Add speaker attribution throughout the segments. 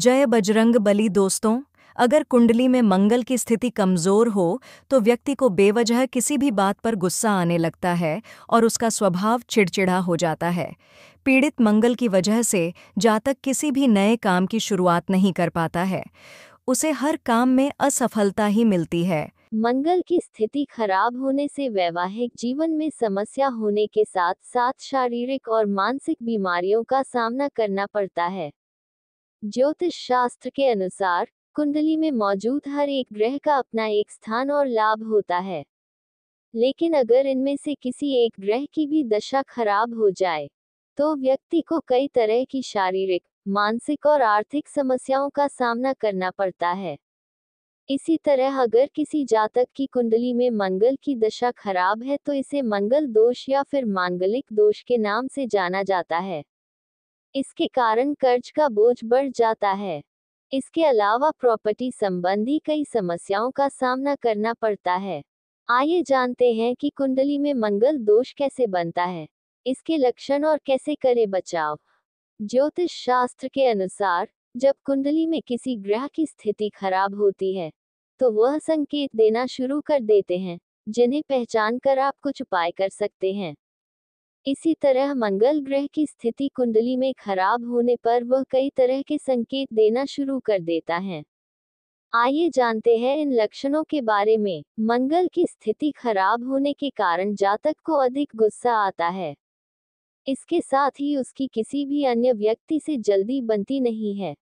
Speaker 1: जय बजरंग बली दोस्तों अगर कुंडली में मंगल की स्थिति कमज़ोर हो तो व्यक्ति को बेवजह किसी भी बात पर गुस्सा आने लगता है और उसका स्वभाव चिड़चिड़ा हो जाता है पीड़ित मंगल की वजह से जातक किसी भी नए काम की शुरुआत नहीं कर पाता है उसे हर काम में असफलता ही मिलती है मंगल की स्थिति खराब होने से वैवाहिक जीवन में समस्या होने के साथ साथ शारीरिक और मानसिक बीमारियों का सामना करना पड़ता है ज्योतिष शास्त्र के अनुसार कुंडली में मौजूद हर एक ग्रह का अपना एक स्थान और लाभ होता है लेकिन अगर इनमें से किसी एक ग्रह की भी दशा खराब हो जाए तो व्यक्ति को कई तरह की शारीरिक मानसिक और आर्थिक समस्याओं का सामना करना पड़ता है इसी तरह अगर किसी जातक की कुंडली में मंगल की दशा खराब है तो इसे मंगल दोष या फिर मांगलिक दोष के नाम से जाना जाता है इसके कारण कर्ज का बोझ बढ़ जाता है इसके अलावा प्रॉपर्टी संबंधी कई समस्याओं का सामना करना पड़ता है आइए जानते हैं कि कुंडली में मंगल दोष कैसे बनता है इसके लक्षण और कैसे करें बचाव ज्योतिष शास्त्र के अनुसार जब कुंडली में किसी ग्रह की स्थिति खराब होती है तो वह संकेत देना शुरू कर देते हैं जिन्हें पहचान कर आप कुछ उपाय कर सकते हैं इसी तरह मंगल ग्रह की स्थिति कुंडली में खराब होने पर वह कई तरह के संकेत देना शुरू कर देता है आइए जानते हैं इन लक्षणों के बारे में मंगल की स्थिति खराब होने के कारण जातक को अधिक गुस्सा आता है इसके साथ ही उसकी किसी भी अन्य व्यक्ति से जल्दी बनती नहीं है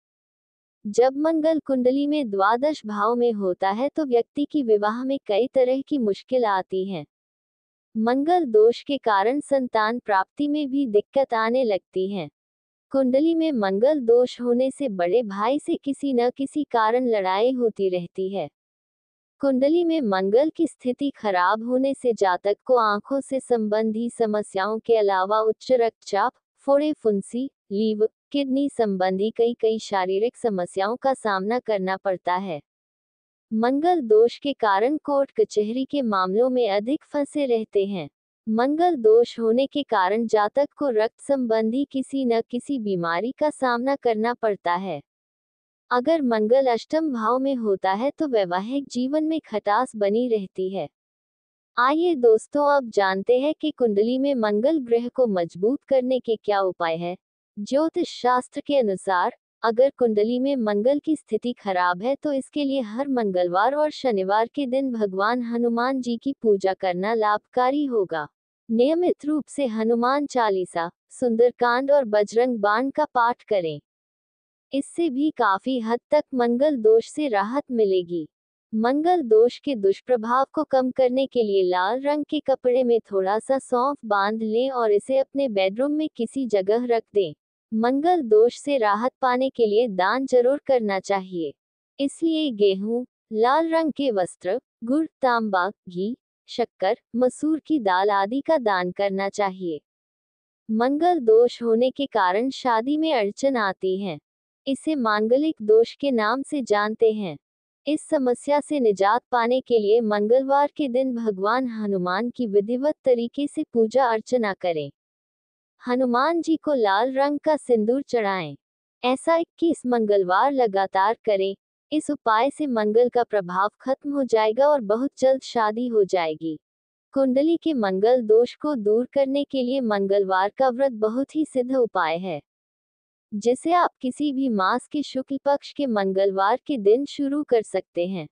Speaker 1: जब मंगल कुंडली में द्वादश भाव में होता है तो व्यक्ति की विवाह में कई तरह की मुश्किल आती है मंगल दोष के कारण संतान प्राप्ति में भी दिक्कत आने लगती है कुंडली में मंगल दोष होने से बड़े भाई से किसी न किसी कारण लड़ाई होती रहती है कुंडली में मंगल की स्थिति खराब होने से जातक को आंखों से संबंधी समस्याओं के अलावा उच्च रक्तचाप फोड़े फुंसी लीव किडनी संबंधी कई कई शारीरिक समस्याओं का सामना करना पड़ता है मंगल दोष के कारण कोर्ट कचहरी के मामलों में अधिक फंसे रहते हैं मंगल दोष होने के कारण जातक को रक्त संबंधी किसी न किसी बीमारी का सामना करना पड़ता है अगर मंगल अष्टम भाव में होता है तो वैवाहिक जीवन में खटास बनी रहती है आइए दोस्तों अब जानते हैं कि कुंडली में मंगल ग्रह को मजबूत करने के क्या उपाय है ज्योतिष शास्त्र के अनुसार अगर कुंडली में मंगल की स्थिति खराब है तो इसके लिए हर मंगलवार और शनिवार के दिन भगवान हनुमान जी की पूजा करना लाभकारी होगा नियमित रूप से हनुमान चालीसा सुंदरकांड और बजरंग बाण का पाठ करें इससे भी काफी हद तक मंगल दोष से राहत मिलेगी मंगल दोष के दुष्प्रभाव को कम करने के लिए लाल रंग के कपड़े में थोड़ा सा सौंफ बांध लें और इसे अपने बेडरूम में किसी जगह रख दें मंगल दोष से राहत पाने के लिए दान जरूर करना चाहिए इसलिए गेहूं लाल रंग के वस्त्र गुड़ तांबा घी शक्कर मसूर की दाल आदि का दान करना चाहिए मंगल दोष होने के कारण शादी में अड़चन आती है इसे मांगलिक दोष के नाम से जानते हैं इस समस्या से निजात पाने के लिए मंगलवार के दिन भगवान हनुमान की विधिवत तरीके से पूजा अर्चना करें हनुमान जी को लाल रंग का सिंदूर चढ़ाएं। ऐसा इक्कीस मंगलवार लगातार करें इस उपाय से मंगल का प्रभाव खत्म हो जाएगा और बहुत जल्द शादी हो जाएगी कुंडली के मंगल दोष को दूर करने के लिए मंगलवार का व्रत बहुत ही सिद्ध उपाय है जिसे आप किसी भी मास के शुक्ल पक्ष के मंगलवार के दिन शुरू कर सकते हैं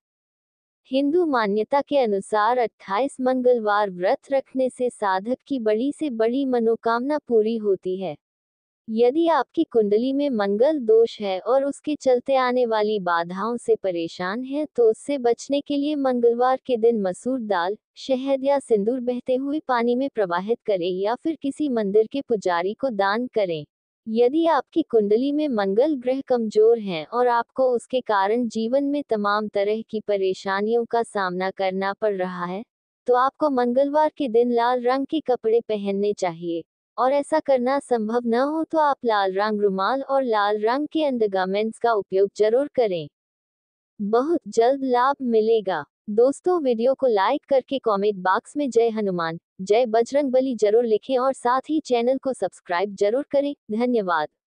Speaker 1: हिंदू मान्यता के अनुसार 28 मंगलवार व्रत रखने से साधक की बड़ी से बड़ी मनोकामना पूरी होती है यदि आपकी कुंडली में मंगल दोष है और उसके चलते आने वाली बाधाओं से परेशान है तो उससे बचने के लिए मंगलवार के दिन मसूर दाल शहद या सिंदूर बहते हुए पानी में प्रवाहित करें या फिर किसी मंदिर के पुजारी को दान करें यदि आपकी कुंडली में मंगल ग्रह कमजोर हैं और आपको उसके कारण जीवन में तमाम तरह की परेशानियों का सामना करना पड़ रहा है तो आपको मंगलवार के दिन लाल रंग के कपड़े पहनने चाहिए और ऐसा करना संभव न हो तो आप लाल रंग रुमाल और लाल रंग के अंडरगार्मेंट्स का उपयोग जरूर करें बहुत जल्द लाभ मिलेगा दोस्तों वीडियो को लाइक करके कमेंट बॉक्स में जय हनुमान जय बजरंगबली जरूर लिखें और साथ ही चैनल को सब्सक्राइब जरूर करें धन्यवाद